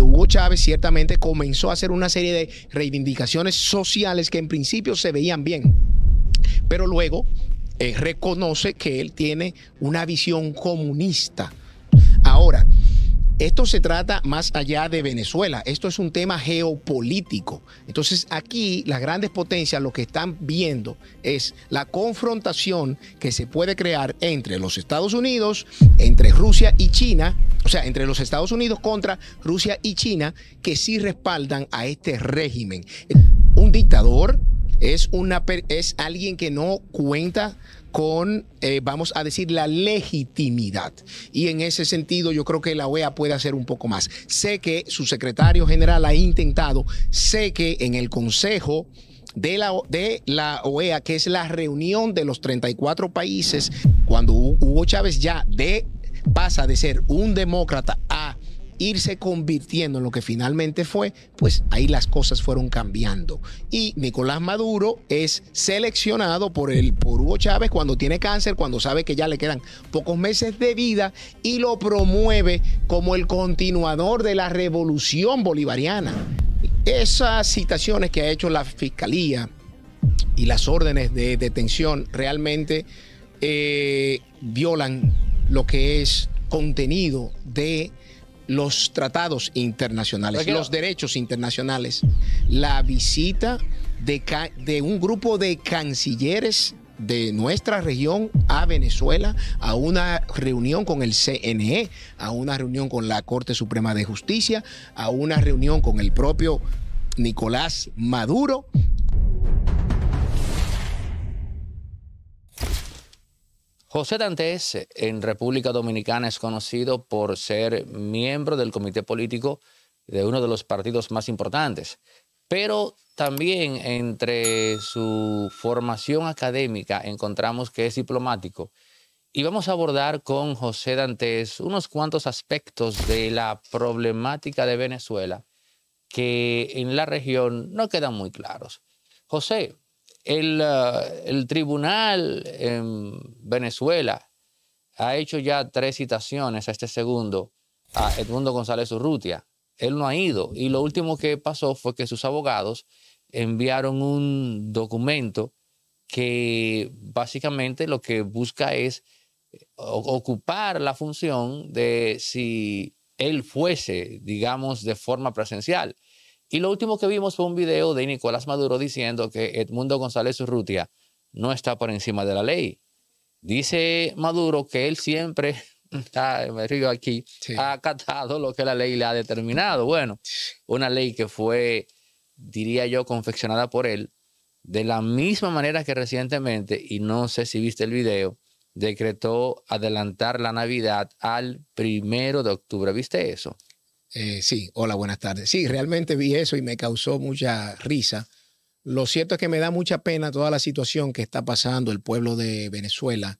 Hugo Chávez ciertamente comenzó a hacer una serie de reivindicaciones sociales que en principio se veían bien, pero luego eh, reconoce que él tiene una visión comunista. Ahora, esto se trata más allá de Venezuela, esto es un tema geopolítico. Entonces aquí las grandes potencias lo que están viendo es la confrontación que se puede crear entre los Estados Unidos, entre Rusia y China, o sea, entre los Estados Unidos contra Rusia y China, que sí respaldan a este régimen. Un dictador es, es alguien que no cuenta con, eh, vamos a decir, la legitimidad. Y en ese sentido yo creo que la OEA puede hacer un poco más. Sé que su secretario general ha intentado, sé que en el Consejo de la, de la OEA, que es la reunión de los 34 países, cuando Hugo Chávez ya de, pasa de ser un demócrata a irse convirtiendo en lo que finalmente fue, pues ahí las cosas fueron cambiando. Y Nicolás Maduro es seleccionado por, el, Hugo Chávez cuando tiene cáncer, cuando sabe que ya le quedan pocos meses de vida y lo promueve como el continuador de la revolución bolivariana. Esas citaciones que ha hecho la fiscalía y las órdenes de detención realmente eh, violan lo que es contenido de los tratados internacionales, los derechos internacionales, la visita de, de un grupo de cancilleres de nuestra región a Venezuela a una reunión con el CNE, a una reunión con la Corte Suprema de Justicia, a una reunión con el propio Nicolás Maduro. José Dantes en República Dominicana es conocido por ser miembro del comité político de uno de los partidos más importantes, pero también entre su formación académica encontramos que es diplomático. Y vamos a abordar con José Dantes unos cuantos aspectos de la problemática de Venezuela que en la región no quedan muy claros. José, eh, el, tribunal en Venezuela ha hecho ya tres citaciones a este segundo, a Edmundo González Urrutia. Él no ha ido. Y lo último que pasó fue que sus abogados enviaron un documento que básicamente lo que busca es eh, ocupar la función de si él fuese, digamos, de forma presencial. Y lo último que vimos fue un video de Nicolás Maduro diciendo que Edmundo González Urrutia no está por encima de la ley. Dice Maduro que él siempre, me río aquí, ha acatado lo que la ley le ha determinado. Bueno, una ley que fue, diría yo, confeccionada por él, de la misma manera que recientemente, y no sé si viste el video, decretó adelantar la Navidad al primero de octubre. ¿Viste eso? Eh, sí, hola, buenas tardes. Sí, realmente vi eso y me causó mucha risa. Lo cierto es que me da mucha pena toda la situación que está pasando el pueblo de Venezuela,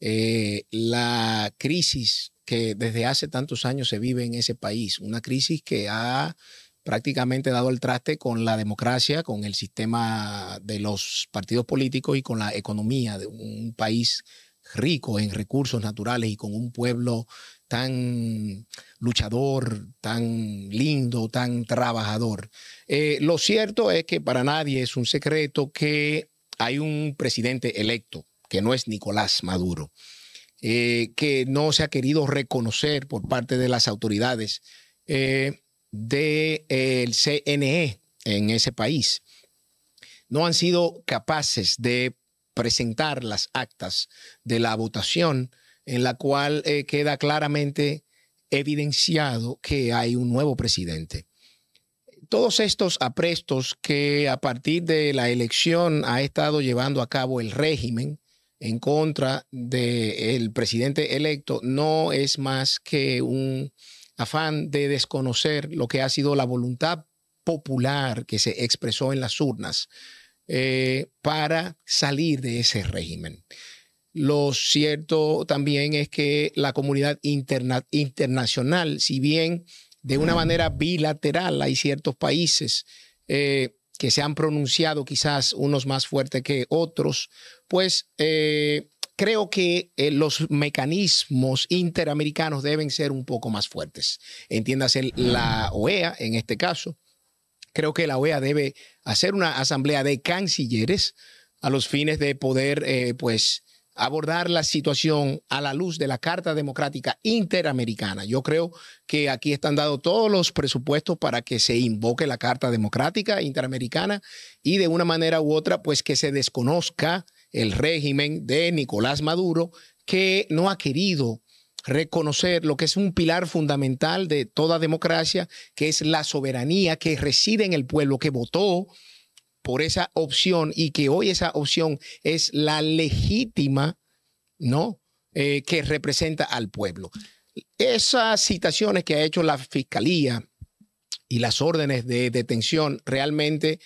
eh, la crisis que desde hace tantos años se vive en ese país, una crisis que ha prácticamente dado el traste con la democracia, con el sistema de los partidos políticos y con la economía de un país rico en recursos naturales y con un pueblo tan luchador, tan lindo, tan trabajador. Eh, lo cierto es que para nadie es un secreto que hay un presidente electo, que no es Nicolás Maduro, eh, que no se ha querido reconocer por parte de las autoridades eh, del CNE en ese país. No han sido capaces de presentar las actas de la votación en la cual eh, queda claramente evidenciado que hay un nuevo presidente. Todos estos aprestos que a partir de la elección ha estado llevando a cabo el régimen en contra del presidente electo no es más que un afán de desconocer lo que ha sido la voluntad popular que se expresó en las urnas eh, para salir de ese régimen. Lo cierto también es que la comunidad internacional, si bien de una manera bilateral hay ciertos países eh, que se han pronunciado quizás unos más fuertes que otros, pues eh, creo que eh, los mecanismos interamericanos deben ser un poco más fuertes. Entiéndase la OEA en este caso. Creo que la OEA debe hacer una asamblea de cancilleres a los fines de poder, pues, abordar la situación a la luz de la Carta Democrática Interamericana. Yo creo que aquí están dados todos los presupuestos para que se invoque la Carta Democrática Interamericana y de una manera u otra, pues que se desconozca el régimen de Nicolás Maduro, que no ha querido reconocer lo que es un pilar fundamental de toda democracia, que es la soberanía que reside en el pueblo que votó por esa opción y que hoy esa opción es la legítima, ¿no? Eh, que representa al pueblo. Esas citaciones que ha hecho la fiscalía y las órdenes de detención realmente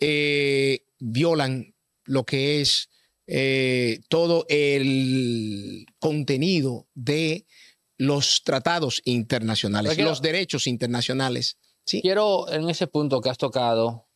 eh, violan lo que es eh, todo el contenido de los tratados internacionales, los derechos internacionales. Quiero en ese punto que has tocado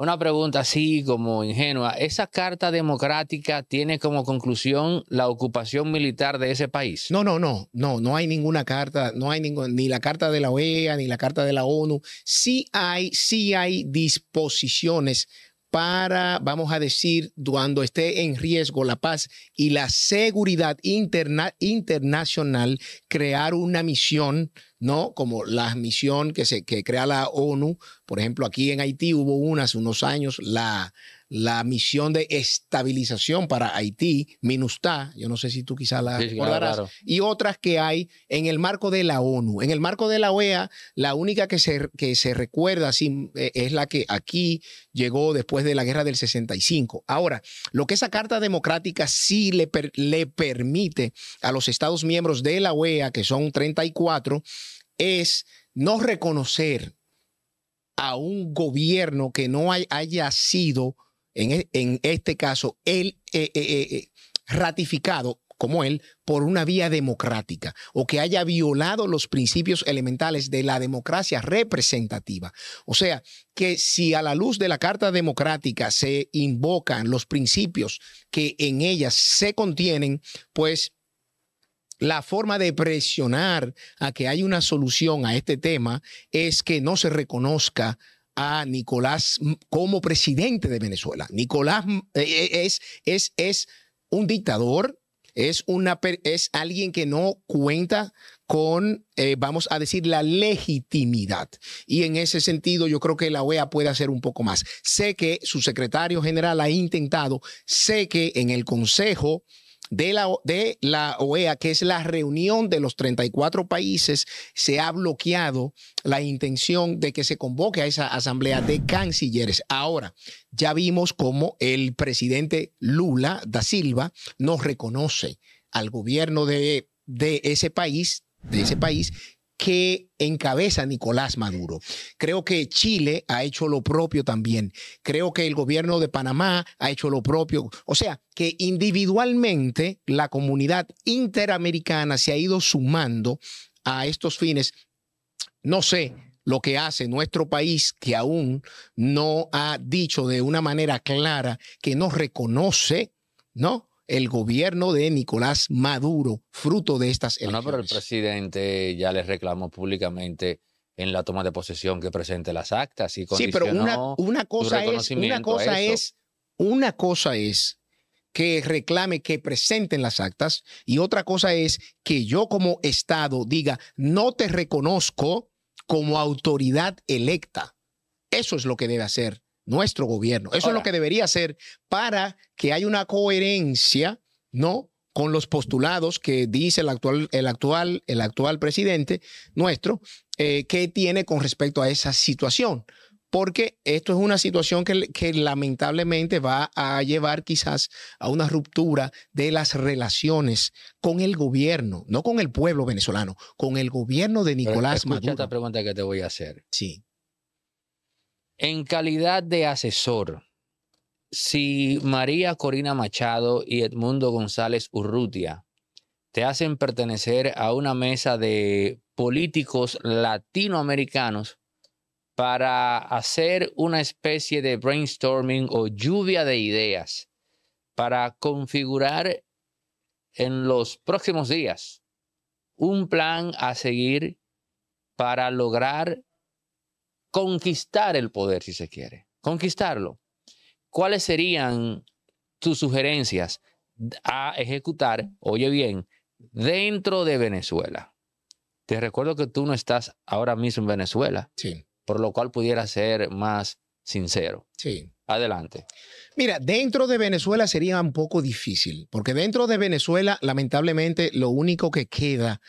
una pregunta así como ingenua. ¿Esa carta democrática tiene como conclusión la ocupación militar de ese país? No, no, no, no, no hay ninguna carta, no hay ni la carta de la OEA, ni la carta de la ONU. Sí hay, sí hay disposiciones para, vamos a decir, cuando esté en riesgo la paz y la seguridad interna internacional, crear una misión, ¿no? Como la misión que, se, que crea la ONU, por ejemplo, aquí en Haití hubo una hace unos años, la, la misión de estabilización para Haití, MINUSTA, yo no sé si tú quizás la recordarás, y otras que hay en el marco de la ONU. En el marco de la OEA, la única que se, que se recuerda eh, es la que aquí llegó después de la guerra del 65. Ahora, lo que esa Carta Democrática sí le, le permite a los Estados miembros de la OEA, que son 34, es no reconocer a un gobierno que no haya sido e, en, este caso, él eh, eh, eh, ratificado como él por una vía democrática o que haya violado los principios elementales de la democracia representativa. O sea, que si a la luz de la Carta Democrática se invocan los principios que en ellas se contienen, pues la forma de presionar a que haya una solución a este tema es que no se reconozca a Nicolás como presidente de Venezuela. Nicolás eh, eh, es, es, es un dictador, es, una, es alguien que no cuenta con, eh, vamos a decir, la legitimidad. Y en ese sentido, yo creo que la OEA puede hacer un poco más. Sé que su secretario general ha intentado, sé que en el Consejo de la, de la OEA, que es la reunión de los 34 países, se ha bloqueado la intención de que se convoque a esa asamblea de cancilleres. Ahora, ya vimos cómo el presidente Lula da Silva no reconoce al gobierno de, de ese país de ese país que encabeza Nicolás Maduro. Creo que Chile ha hecho lo propio también. Creo que el gobierno de Panamá ha hecho lo propio. O sea, que individualmente la comunidad interamericana se ha ido sumando a estos fines. No sé lo que hace nuestro país que aún no ha dicho de una manera clara que no reconoce, ¿no? el gobierno de Nicolás Maduro, fruto de estas elecciones. No, pero el presidente ya le reclamó públicamente en la toma de posesión que presente las actas y Sí, pero una, cosa cosa es una cosa es que reclame que presenten las actas y otra cosa es que yo como Estado diga, no te reconozco como autoridad electa. Eso es lo que debe hacer nuestro gobierno. Eso es lo que debería hacer para que haya una coherencia, ¿no? con los postulados que dice el actual, el actual, el actual presidente nuestro, eh, que tiene con respecto a esa situación. Porque esto es una situación que, que lamentablemente va a llevar quizás a una ruptura de las relaciones con el gobierno, no con el pueblo venezolano, con el gobierno de Nicolás Maduro. Esta pregunta que te voy a hacer. Sí. En calidad de asesor, si María Corina Machado y Edmundo González Urrutia te hacen pertenecer a una mesa de políticos latinoamericanos para hacer una especie de brainstorming o lluvia de ideas para configurar en los próximos días un plan a seguir para lograr conquistar el poder, si se quiere, conquistarlo. ¿Cuáles serían tus sugerencias a ejecutar, oye bien, dentro de Venezuela? Te recuerdo que tú no estás ahora mismo en Venezuela, sí. por lo cual pudiera ser más sincero. Sí. Adelante. Mira, dentro de Venezuela sería un poco difícil, porque dentro de Venezuela, lamentablemente, lo único que queda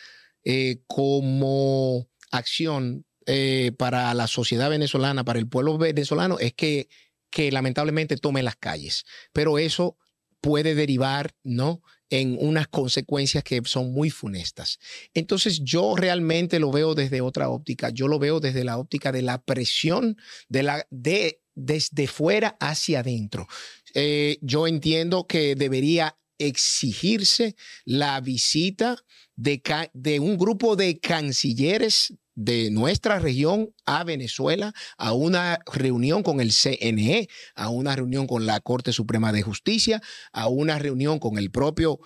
eh, como acción eh, para la sociedad venezolana, para el pueblo venezolano, es que, que lamentablemente tome las calles. Pero eso puede derivar, ¿no? en unas consecuencias que son muy funestas. Entonces yo realmente lo veo desde otra óptica, yo lo veo desde la óptica de la presión de la de desde fuera hacia adentro. Eh, yo entiendo que debería exigirse la visita de un grupo de cancilleres de nuestra región a Venezuela, a una reunión con el CNE, a una reunión con la Corte Suprema de Justicia, a una reunión con el propio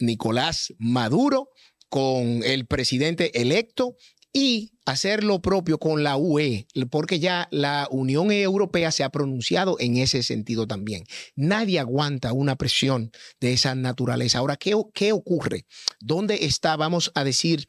Nicolás Maduro, con el presidente electo y hacer lo propio con la UE, porque ya la Unión Europea se ha pronunciado en ese sentido también. Nadie aguanta una presión de esa naturaleza. Ahora, ¿qué, qué ocurre? ¿Dónde está, vamos a decir,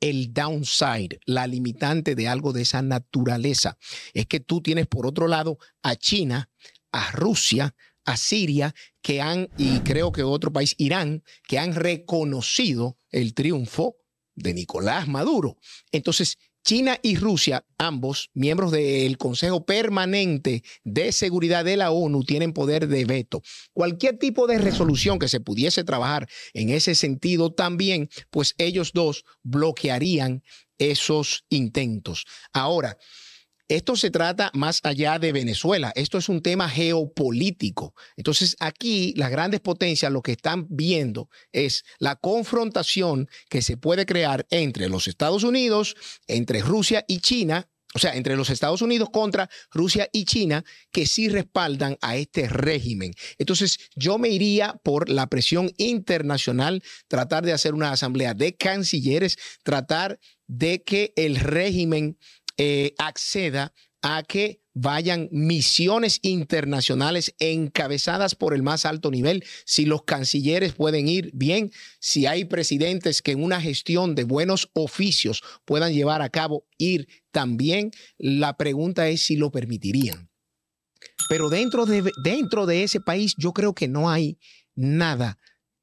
el downside, la limitante de algo de esa naturaleza. Es que tú tienes por otro lado a China, a Rusia, a Siria, que han, y creo que otro país, Irán, que han reconocido el triunfo de Nicolás Maduro. Entonces, China y Rusia, ambos miembros del Consejo Permanente de Seguridad de la ONU, tienen poder de veto. Cualquier tipo de resolución que se pudiese trabajar en ese sentido también, pues ellos dos bloquearían esos intentos. Ahora, esto se trata más allá de Venezuela, esto es un tema geopolítico. Entonces aquí las grandes potencias lo que están viendo es la confrontación que se puede crear entre los Estados Unidos, entre Rusia y China o sea, entre los Estados Unidos contra Rusia y China, que sí respaldan a este régimen. Entonces, yo me iría por la presión internacional, tratar de hacer una asamblea de cancilleres, tratar de que el régimen eh, acceda a que vayan misiones internacionales encabezadas por el más alto nivel. Si los cancilleres pueden ir bien, si hay presidentes que en una gestión de buenos oficios puedan llevar a cabo, ir también. La pregunta es si lo permitirían. Pero dentro de, dentro de ese país yo creo que no hay nada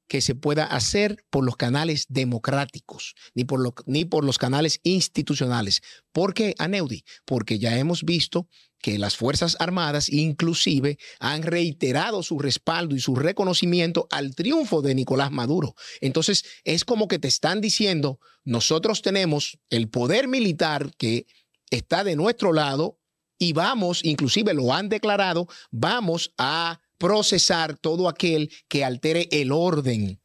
que se pueda hacer por los canales democráticos, ni por, ni por los canales institucionales. ¿Por qué, Aneudi? Porque ya hemos visto que las Fuerzas Armadas inclusive han reiterado su respaldo y su reconocimiento al triunfo de Nicolás Maduro. Entonces, es como que te están diciendo, nosotros tenemos el poder militar que está de nuestro lado y vamos, inclusive lo han declarado, vamos a procesar todo aquel que altere el orden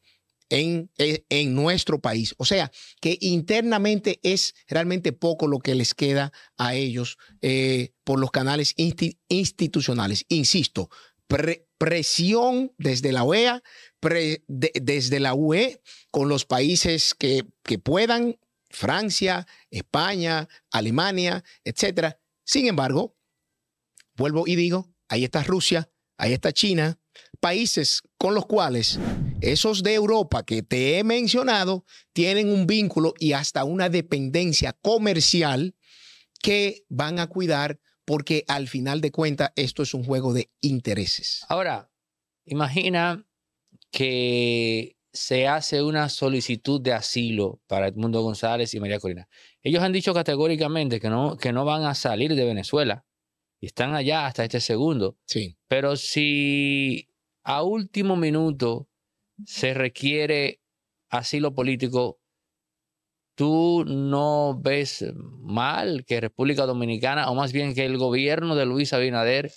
en, e, en, nuestro país. O sea, que internamente es realmente poco lo que les queda a ellos eh, por los canales institucionales. Insisto, presión desde la OEA, desde la UE, con los países que, que puedan, Francia, España, Alemania, etcétera. Sin embargo, vuelvo y digo, ahí está Rusia, ahí está China, países con los cuales esos de Europa que te he mencionado tienen un vínculo y hasta una dependencia comercial que van a cuidar porque al final de cuentas esto es un juego de intereses. Ahora, imagina que se hace una solicitud de asilo para Edmundo González y María Corina. Ellos han dicho categóricamente que no, que no van a salir de Venezuela y están allá hasta este segundo. Sí. Pero si a último minuto se requiere asilo político, ¿tú no ves mal que República Dominicana, o más bien que el gobierno de Luis Abinader,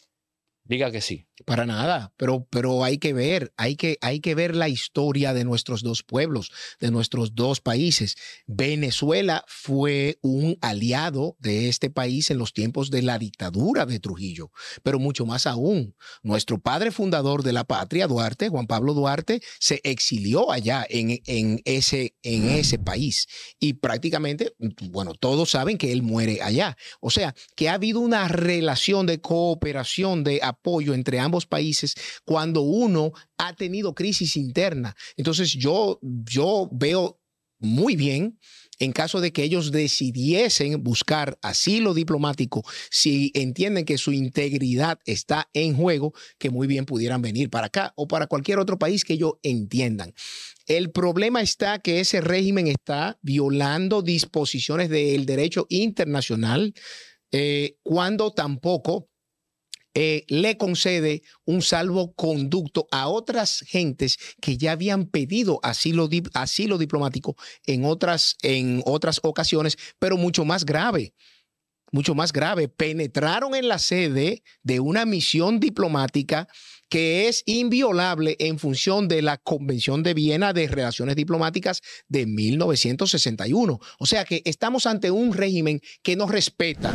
diga que sí. Para nada, pero, pero hay que ver, hay que, hay que ver la historia de nuestros dos pueblos, de nuestros dos países. Venezuela fue un aliado de este país en los tiempos de la dictadura de Trujillo, pero mucho más aún, nuestro padre fundador de la patria, Duarte, Juan Pablo Duarte, se exilió allá en, en, ese, en ese país y prácticamente, bueno, todos saben que él muere allá. O sea, que ha habido una relación de cooperación, de apoyo entre ambos países cuando uno ha tenido crisis interna. Entonces yo, yo veo muy bien en caso de que ellos decidiesen buscar asilo diplomático, si entienden que su integridad está en juego, que muy bien pudieran venir para acá o para cualquier otro país que ellos entiendan. El problema está que ese régimen está violando disposiciones del derecho internacional eh, cuando tampoco eh, le concede un salvoconducto a otras gentes que ya habían pedido asilo, asilo diplomático en otras, en otras ocasiones, pero mucho más grave mucho más grave, penetraron en la sede de una misión diplomática que es inviolable en función de la Convención de Viena de Relaciones Diplomáticas de 1961. O sea que estamos ante un régimen que no respeta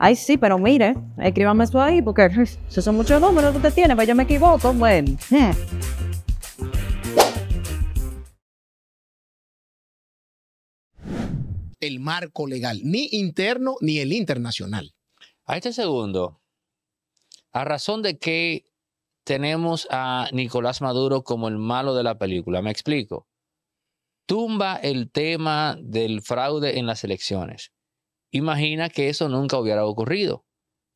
Ay, sí, pero mire, escríbame eso ahí, porque esos son muchos números que usted tiene, pero pues yo me equivoco. Bueno. Eh. El marco legal, ni interno ni el internacional. A este segundo, a razón de que tenemos a Nicolás Maduro como el malo de la película, me explico. Tumba el tema del fraude en las elecciones imagina que eso nunca hubiera ocurrido.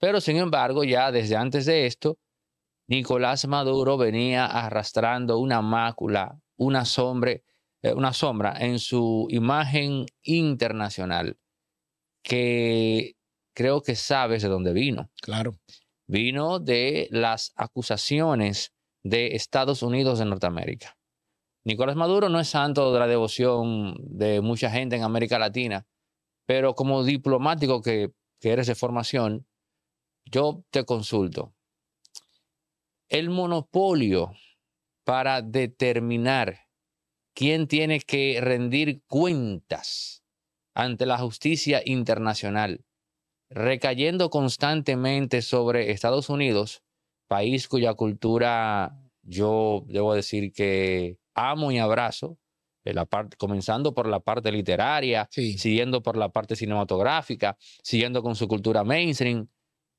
Pero sin embargo, ya desde antes de esto, Nicolás Maduro venía arrastrando una mácula, una sombra, eh, una sombra en su imagen internacional que creo que sabes de dónde vino. Claro. Vino de las acusaciones de Estados Unidos de Norteamérica. Nicolás Maduro no es santo de la devoción de mucha gente en América Latina, pero como diplomático que, eres de formación, yo te consulto. El monopolio para determinar quién tiene que rendir cuentas ante la justicia internacional, recayendo constantemente sobre Estados Unidos, país cuya cultura yo debo decir que amo y abrazo, eh, la parte, comenzando por la parte literaria, siguiendo por la parte cinematográfica, siguiendo con su cultura mainstream.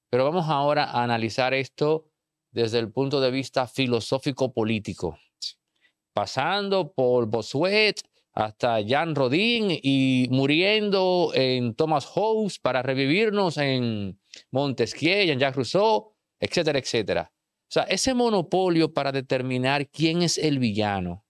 Pero vamos ahora a analizar esto desde el punto de vista filosófico-político, pasando por Bossuet hasta Jean Rodin y muriendo en Thomas Hobbes para revivirnos en Montesquieu, en Jacques Rousseau, etcétera, etcétera. O sea, ese monopolio para determinar quién es el villano,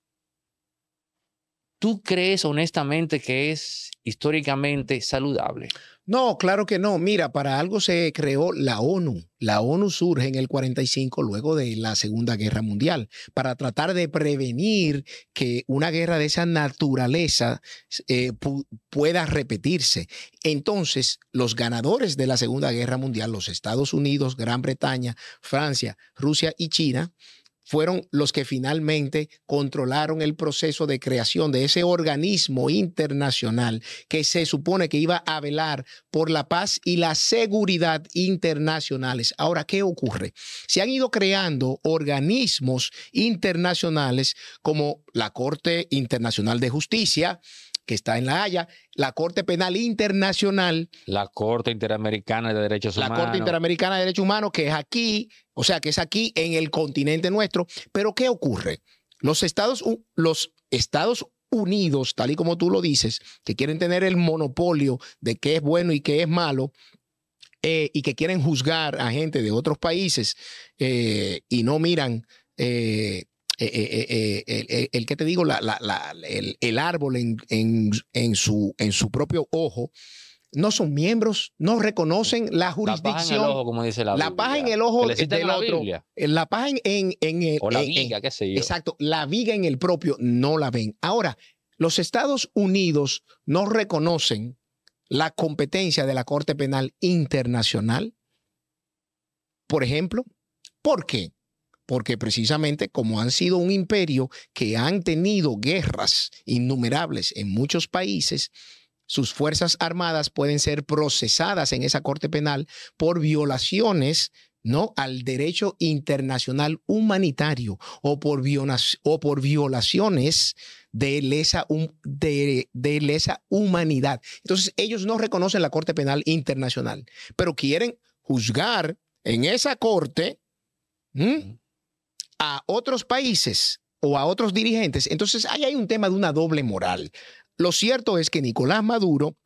¿tú crees honestamente que es históricamente saludable? No, claro que no. Mira, para algo se creó la ONU. La ONU surge en el 45 luego de la Segunda Guerra Mundial para tratar de prevenir que una guerra de esa naturaleza eh, pueda repetirse. Entonces, los ganadores de la Segunda Guerra Mundial, los Estados Unidos, Gran Bretaña, Francia, Rusia y China, fueron los que finalmente controlaron el proceso de creación de ese organismo internacional que se supone que iba a velar por la paz y la seguridad internacionales. Ahora, ¿qué ocurre? Se han ido creando organismos internacionales como la Corte Internacional de Justicia, que está en La Haya, la Corte Penal Internacional. La Corte Interamericana de Derechos Humanos. La Corte Interamericana de Derechos Humanos, que es aquí, o sea que es aquí en el continente nuestro. Pero ¿qué ocurre? Los Estados, los Estados Unidos, tal y como tú lo dices, que quieren tener el monopolio de qué es bueno y qué es malo, eh, y que quieren juzgar a gente de otros países eh, y no miran eh, el, que te digo, el, árbol en su propio ojo, no son miembros, no reconocen la jurisdicción. La paja en el ojo, como dice la paja en el ojo del otro. Eh, la paja en, el. O la viga, qué sé Exacto, la viga en el propio no la ven. Ahora, los Estados Unidos no reconocen la competencia de la Corte Penal Internacional, por ejemplo. ¿Por qué? Porque precisamente como han sido un imperio que han tenido guerras innumerables en muchos países, sus Fuerzas Armadas pueden ser procesadas en esa Corte Penal por violaciones ¿no? al derecho internacional humanitario o por, o por violaciones de lesa, humanidad. Entonces, ellos no reconocen la Corte Penal Internacional, pero quieren juzgar en esa Corte a otros países o a otros dirigentes. Entonces, ahí hay un tema de una doble moral. Lo cierto es que Nicolás Maduro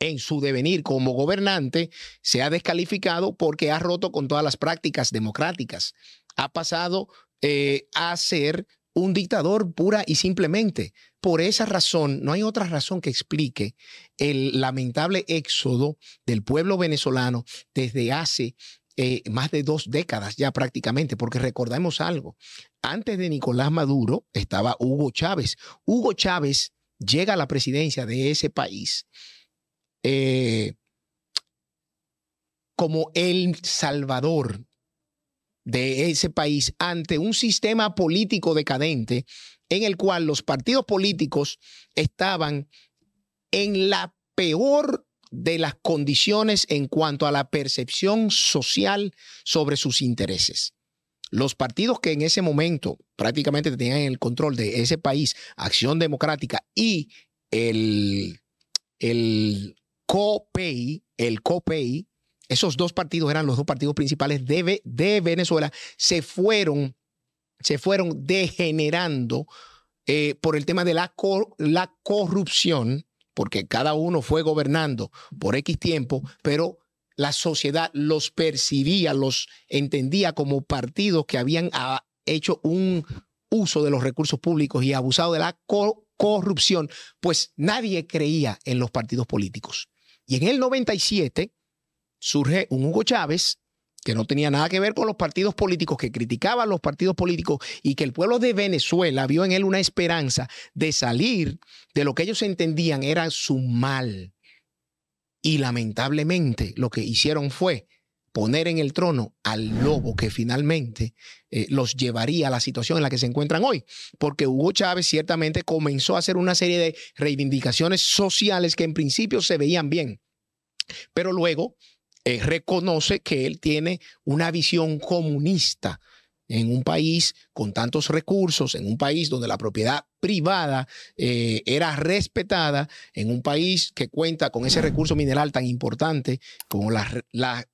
en su devenir como gobernante se ha descalificado porque ha roto con todas las prácticas democráticas. Ha pasado eh, a ser un dictador pura y simplemente. Por esa razón, no hay otra razón que explique el lamentable éxodo del pueblo venezolano desde hace eh, más de dos décadas ya prácticamente, porque recordemos algo, antes de Nicolás Maduro estaba Hugo Chávez. Hugo Chávez llega a la presidencia de ese país eh, como el salvador de ese país ante un sistema político decadente en el cual los partidos políticos estaban en la peor de las condiciones en cuanto a la percepción social sobre sus intereses los partidos que en ese momento prácticamente tenían el control de ese país, Acción Democrática y el, el COPEI, el COPEI, esos dos partidos eran los dos partidos principales de, de Venezuela, se fueron, se fueron degenerando eh, por el tema de la, la corrupción, porque cada uno fue gobernando por X tiempo, pero la sociedad los percibía, los entendía como partidos que habían ah, hecho un uso de los recursos públicos y abusado de la corrupción, pues nadie creía en los partidos políticos. Y en el 97 surge un Hugo Chávez que no tenía nada que ver con los partidos políticos, que criticaban los partidos políticos y que el pueblo de Venezuela vio en él una esperanza de salir de lo que ellos entendían era su mal, y lamentablemente lo que hicieron fue poner en el trono al lobo que finalmente eh, los llevaría a la situación en la que se encuentran hoy, porque Hugo Chávez ciertamente comenzó a hacer una serie de reivindicaciones sociales que en principio se veían bien, pero luego eh, reconoce que él tiene una visión comunista en un país con tantos recursos, en un país donde la propiedad privada eh, era respetada, en un país que cuenta con ese recurso mineral tan importante como las, las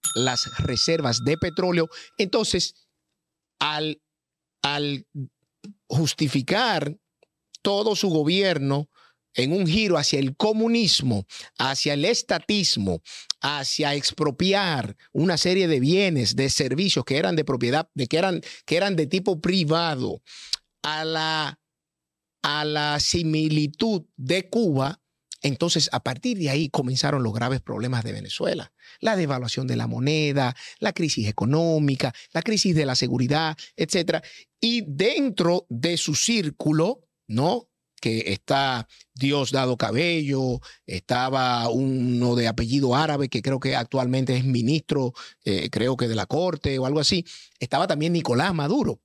reservas de petróleo. Entonces, al, al justificar todo su gobierno en un giro hacia el comunismo, hacia el estatismo, hacia expropiar una serie de bienes, de servicios que eran de propiedad, de que eran, que eran de tipo privado, a la, a la similitud de Cuba, entonces, a partir de ahí comenzaron los graves problemas de Venezuela. La devaluación de la moneda, la crisis económica, la crisis de la seguridad, etc. Y dentro de su círculo, ¿no? que está Dios Dado Cabello, estaba uno de apellido árabe que creo que actualmente es ministro, eh, creo que de la corte o algo así. Estaba también Nicolás Maduro,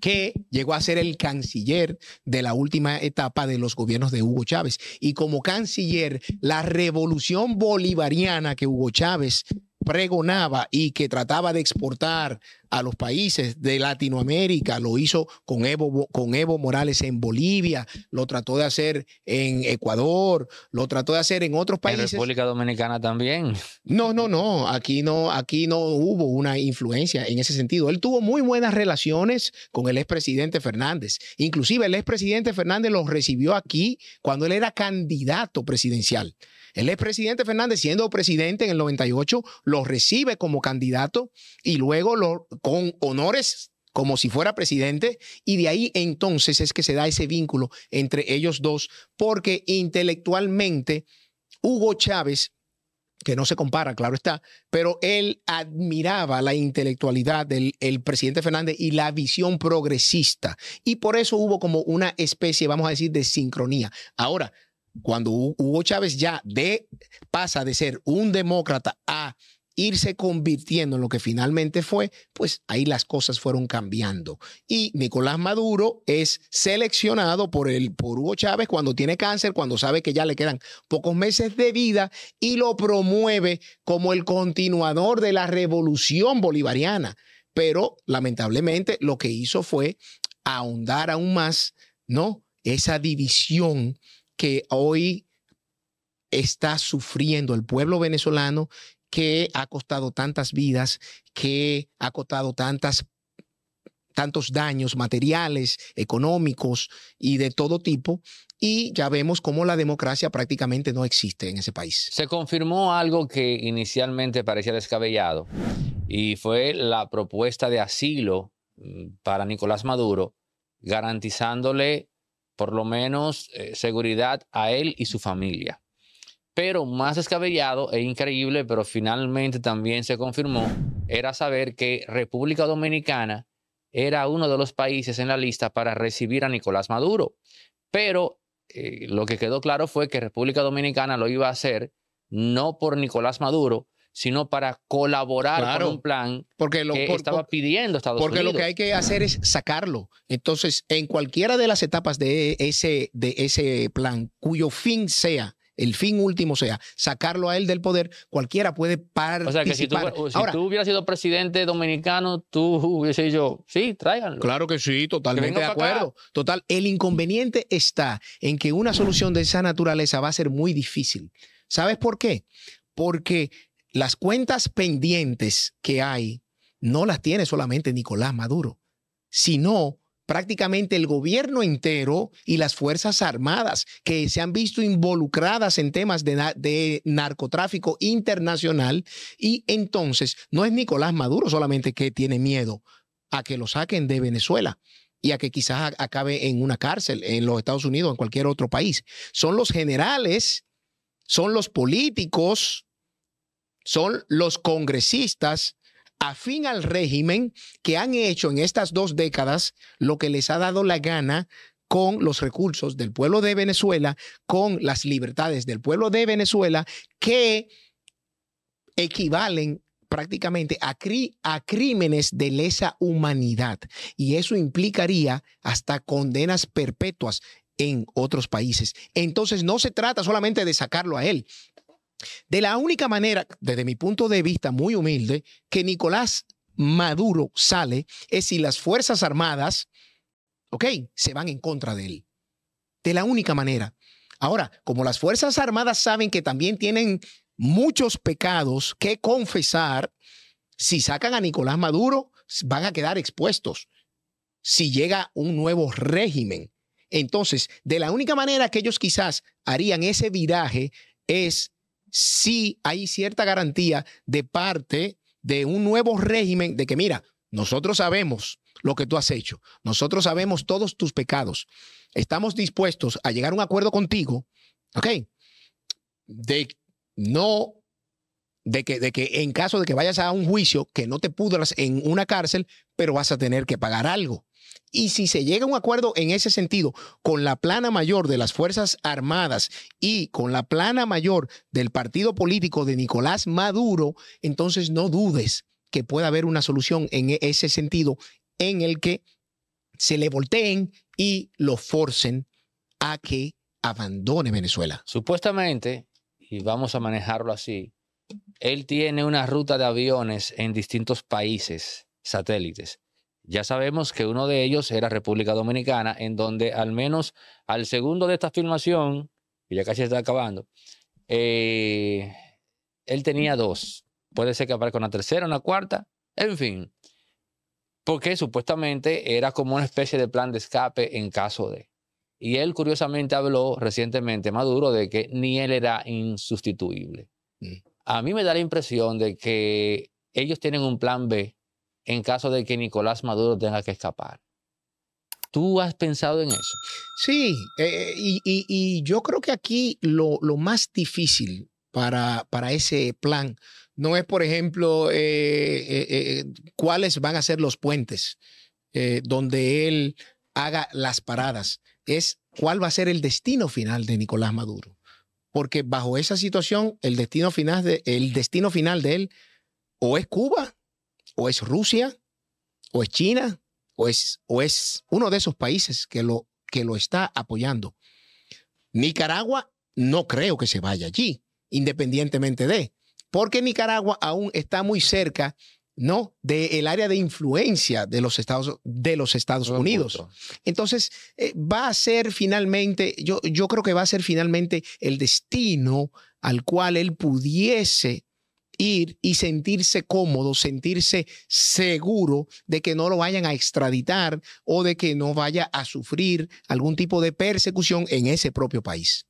que llegó a ser el canciller de la última etapa de los gobiernos de Hugo Chávez. Y como canciller, la revolución bolivariana que Hugo Chávez pregonaba y que trataba de exportar a los países de Latinoamérica, lo hizo con Evo, con Evo Morales en Bolivia, lo trató de hacer en Ecuador, lo trató de hacer en otros países. En República Dominicana también. No, no, no, aquí no, aquí no hubo una influencia en ese sentido. Él tuvo muy buenas relaciones con el expresidente Fernández. Inclusive el expresidente Fernández los recibió aquí cuando él era candidato presidencial. El presidente Fernández, siendo presidente en el 98, lo recibe como candidato y luego lo, con honores como si fuera presidente, y de ahí entonces es que se da ese vínculo entre ellos dos, porque intelectualmente Hugo Chávez, que no se compara, claro está, pero él admiraba la intelectualidad del presidente Fernández y la visión progresista, y por eso hubo como una especie, vamos a decir, de sincronía. Ahora, cuando Hugo Chávez ya pasa de ser un demócrata a irse convirtiendo en lo que finalmente fue, pues ahí las cosas fueron cambiando. Y Nicolás Maduro es seleccionado por, el, por Hugo Chávez cuando tiene cáncer, cuando sabe que ya le quedan pocos meses de vida y lo promueve como el continuador de la revolución bolivariana. Pero lamentablemente lo que hizo fue ahondar aún más, ¿no? Esa división que hoy está sufriendo el pueblo venezolano, que ha costado tantas vidas, que ha costado tantas tantos daños materiales, económicos y de todo tipo. Y ya vemos cómo la democracia prácticamente no existe en ese país. Se confirmó algo que inicialmente parecía descabellado y fue la propuesta de asilo mm, para Nicolás Maduro, garantizándole por lo menos eh, seguridad a él y su familia. Pero más descabellado e increíble, pero finalmente también se confirmó, era saber que República Dominicana era uno de los países en la lista para recibir a Nicolás Maduro. Pero eh, lo que quedó claro fue que República Dominicana lo iba a hacer no por Nicolás Maduro, sino para colaborar con un plan porque lo, que estaba pidiendo Estados porque Unidos. Porque lo que hay que hacer es sacarlo. Entonces, en cualquiera de las etapas de ese, de ese plan, cuyo fin sea el fin último sea sacarlo a él del poder, cualquiera puede participar. O sea, que si tú, hubieras sido presidente dominicano, tú hubiese dicho, sí, tráiganlo. Claro que sí, totalmente de acuerdo. Total, el inconveniente está en que una solución de esa naturaleza va a ser muy difícil. ¿Sabes por qué? Porque las cuentas pendientes que hay no las tiene solamente Nicolás Maduro, sino prácticamente el gobierno entero y las Fuerzas Armadas que se han visto involucradas en temas de, narcotráfico internacional. Y entonces no es Nicolás Maduro solamente que tiene miedo a que lo saquen de Venezuela y a que quizás acabe en una cárcel en los Estados Unidos o en cualquier otro país. Son los generales, son los políticos, son los congresistas afín al régimen que han hecho en estas dos décadas lo que les ha dado la gana con los recursos del pueblo de Venezuela, con las libertades del pueblo de Venezuela, que equivalen prácticamente a, crímenes de lesa humanidad. Y eso implicaría hasta condenas perpetuas en otros países. Entonces no se trata solamente de sacarlo a él, de la única manera, desde mi punto de vista muy humilde, que Nicolás Maduro sale es si las Fuerzas Armadas, ¿ok? Se van en contra de él. De la única manera. Ahora, como las Fuerzas Armadas saben que también tienen muchos pecados que confesar, si sacan a Nicolás Maduro, van a quedar expuestos si llega un nuevo régimen. Entonces, de la única manera que ellos quizás harían ese viraje es si hay cierta garantía de parte de un nuevo régimen de que, mira, nosotros sabemos lo que tú has hecho, nosotros sabemos todos tus pecados, estamos dispuestos a llegar a un acuerdo contigo, ¿ok? De no, de que, de que en caso de que vayas a un juicio, que no te pudras en una cárcel, pero vas a tener que pagar algo. Y si se llega a un acuerdo en ese sentido con la plana mayor de las Fuerzas Armadas y con la plana mayor del partido político de Nicolás Maduro, entonces no dudes que pueda haber una solución en e-, ese sentido en el que se le volteen y lo forcen a que abandone Venezuela. Supuestamente, y vamos a manejarlo así, él tiene una ruta de aviones en distintos países satélites ya sabemos que uno de ellos era República Dominicana, en donde al menos al segundo de esta filmación, y ya casi está acabando, eh, él tenía dos. Puede ser que aparezca una tercera, una cuarta, en fin. Porque supuestamente era como una especie de plan de escape en caso de. Y él curiosamente habló recientemente, Maduro, de que ni él era insustituible. Mm. A mí me da la impresión de que ellos tienen un plan B en caso de que Nicolás Maduro tenga que escapar. ¿Tú has pensado en eso? Sí, eh, y, yo creo que aquí lo, más difícil para, para ese plan no es, por ejemplo, eh, eh, cuáles van a ser los puentes donde él haga las paradas, es cuál va a ser el destino final de Nicolás Maduro. Porque bajo esa situación, el destino final el destino final de él o es Cuba o es Rusia, o es China, o es, o es uno de esos países que lo, que lo está apoyando. Nicaragua no creo que se vaya allí, independientemente de, porque Nicaragua aún está muy cerca, ¿no? Del área de influencia de los Estados, de los Estados Unidos. Entonces, eh, va a ser finalmente, yo, yo creo que va a ser finalmente el destino al cual él pudiese ir y sentirse cómodo, sentirse seguro de que no lo vayan a extraditar o de que no vaya a sufrir algún tipo de persecución en ese propio país.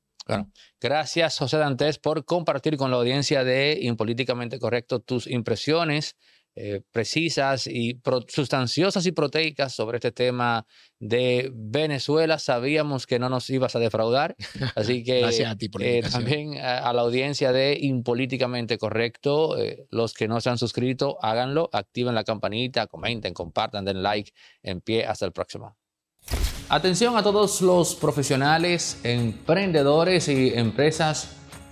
gracias José Dantes por compartir con la audiencia de Impolíticamente Correcto tus impresiones eh, precisas y sustanciosas y proteicas sobre este tema de Venezuela. Sabíamos que no nos ibas a defraudar, así que eh, también a, la audiencia de Impolíticamente Correcto, eh, los que no se han suscrito, háganlo, activen la campanita, comenten, compartan, den like, en pie, hasta el próximo. Atención a todos los profesionales, emprendedores y empresas